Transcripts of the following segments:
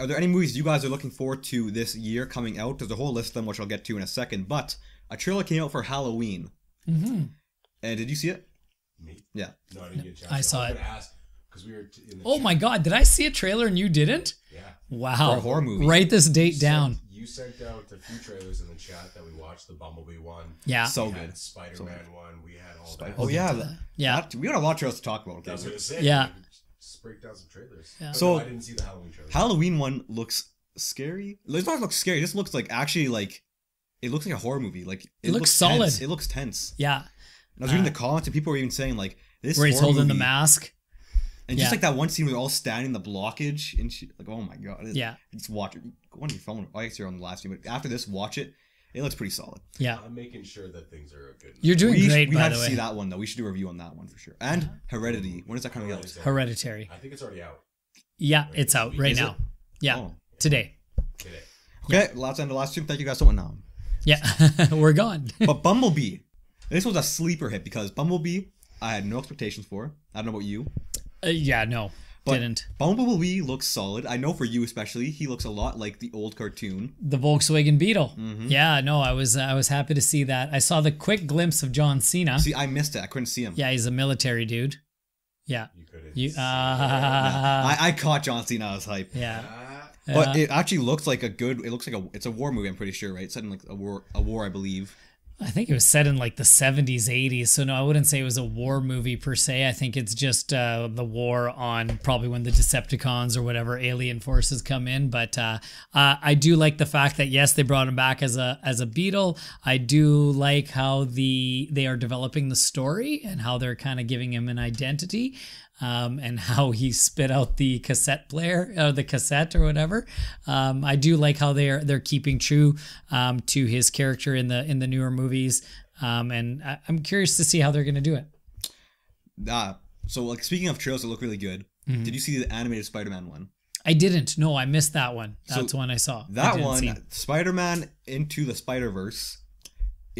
are there any movies you guys are looking forward to this year coming out? There's a whole list of them, which I'll get to in a second. But a trailer came out for Halloween. Mm-hmm. And did you see it? Me? Yeah. No, I didn't get a chance. I saw I it. Ask, we t- oh my god! Did I see a trailer and you didn't? Yeah. Wow. For a horror movie. Write this date you down. Sent, you sent out a few trailers in the chat that we watched. The Bumblebee one. Yeah. So we good. Spider Man so one. We had all. Spider- that. Oh yeah. Oh, yeah. That, we got a lot of trailers to talk about. Okay? Yeah break down some trailers. Yeah. So no, I didn't see the Halloween trailer. Halloween one looks scary. It not look scary. This looks like actually like it looks like a horror movie. Like it, it looks, looks solid. Tense. It looks tense. Yeah. And I was uh, reading the uh, comments and people were even saying like this. Where he's holding movie, the mask. And yeah. just like that one scene where they're all standing the blockage and she like oh my god. It, yeah. Just watch it. Go on your phone. I guess you're on the last scene, but after this, watch it it looks pretty solid. Yeah. I'm making sure that things are good. You're doing we great. we have to way. see that one though. We should do a review on that one for sure. And uh-huh. Heredity. When is that coming out? Hereditary. I think it's already out. Yeah, right. it's out right is now. It? Yeah. Oh. Today. Today. Okay, yeah. last end of last stream. Thank you guys so much now. Yeah. We're gone. but Bumblebee. This was a sleeper hit because Bumblebee I had no expectations for. I don't know about you. Uh, yeah, no. Didn't. Bumblebee looks solid. I know for you especially, he looks a lot like the old cartoon. The Volkswagen Beetle. Mm-hmm. Yeah, no, I was uh, I was happy to see that. I saw the quick glimpse of John Cena. See, I missed it. I couldn't see him. Yeah, he's a military dude. Yeah. You couldn't. uh, yeah. I, I, caught John Cena. I was hype. Yeah. But it actually looks like a good. It looks like a. It's a war movie. I'm pretty sure, right? It's set in like a war. A war, I believe. I think it was set in like the 70s, 80s. So, no, I wouldn't say it was a war movie per se. I think it's just uh, the war on probably when the Decepticons or whatever alien forces come in. But uh, uh, I do like the fact that, yes, they brought him back as a as a beetle. I do like how the they are developing the story and how they're kind of giving him an identity um, and how he spit out the cassette player or uh, the cassette or whatever. Um, I do like how they're they're keeping true um, to his character in the in the newer movies, um, and I, am curious to see how they're going to do it. Uh, so like speaking of trailers that look really good, mm -hmm. did you see the animated Spider-Man one? I didn't. No, I missed that one. That's so one I saw. That I one, Spider-Man into the Spider-Verse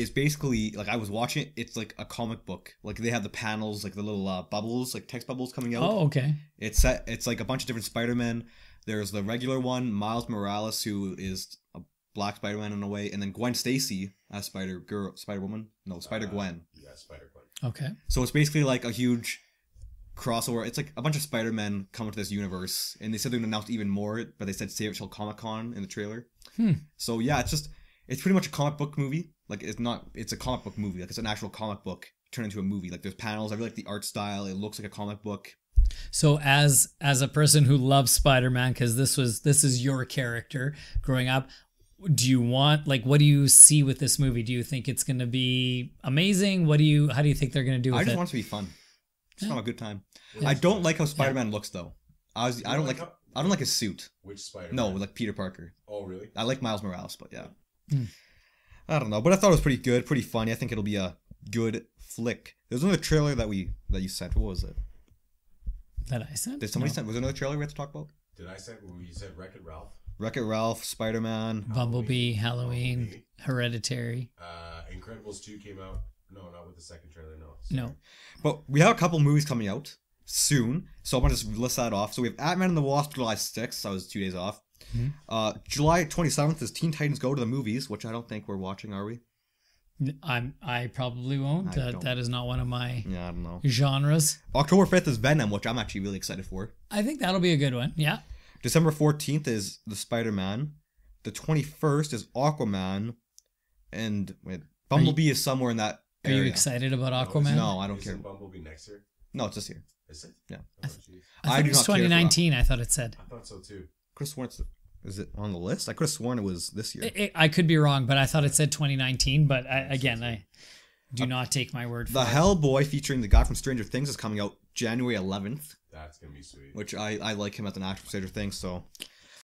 is basically like I was watching it. It's like a comic book. Like they have the panels, like the little uh, bubbles, like text bubbles coming out. Oh, okay. It's set. It's like a bunch of different Spider Men. There's the regular one, Miles Morales, who is a black Spider Man in a way, and then Gwen Stacy as Spider Girl, Spider Woman, no Spider Gwen. Uh, yeah, Spider Gwen. Okay. So it's basically like a huge crossover. It's like a bunch of Spider Men come into this universe, and they said they're gonna announce even more, but they said save it till Comic Con in the trailer. Hmm. So yeah, it's just it's pretty much a comic book movie. Like it's not it's a comic book movie. Like it's an actual comic book turned into a movie. Like there's panels. I really like the art style. It looks like a comic book. So as as a person who loves Spider-Man cuz this was this is your character growing up, do you want like what do you see with this movie? Do you think it's going to be amazing? What do you how do you think they're going to do I just it? want it to be fun. Just yeah. have a good time. Yeah. I don't like how Spider-Man yeah. looks though. I was I don't like, like I don't like his suit. Which Spider? No, like Peter Parker. Oh, really? I like Miles Morales, but yeah. Mm. I don't know, but I thought it was pretty good, pretty funny. I think it'll be a good flick. There's another trailer that we that you sent. What was it? That I sent? Did somebody no. send? Was there another trailer we had to talk about? Did I send? You said Wreck It Ralph. Wreck It Ralph, Spider Man, Bumblebee, Halloween, Hereditary. Uh, Incredibles two came out. No, not with the second trailer. No. Sorry. No. But we have a couple movies coming out soon, so I'm gonna just list that off. So we have Ant Man and the Wasp, July 6th. So I was two days off. Mm-hmm. Uh, July 27th is Teen Titans Go to the Movies, which I don't think we're watching, are we? I'm, I probably won't. I that is not one of my yeah, I don't know. genres. October 5th is Venom, which I'm actually really excited for. I think that'll be a good one. Yeah. December 14th is The Spider Man. The 21st is Aquaman. And wait, Bumblebee you, is somewhere in that. Are area. you excited about Aquaman? No, no I don't is care. Bumblebee next year? No, it's this year. Is it? Yeah. I, oh, th- I, I do it was 2019, I thought it said. I thought so too could have sworn it's is it on the list? I could have sworn it was this year. It, it, I could be wrong, but I thought it said 2019. But I, again, I do not take my word. for The it. Hellboy featuring the guy from Stranger Things is coming out January 11th. That's gonna be sweet. Which I, I like him as an actor from Stranger Things, so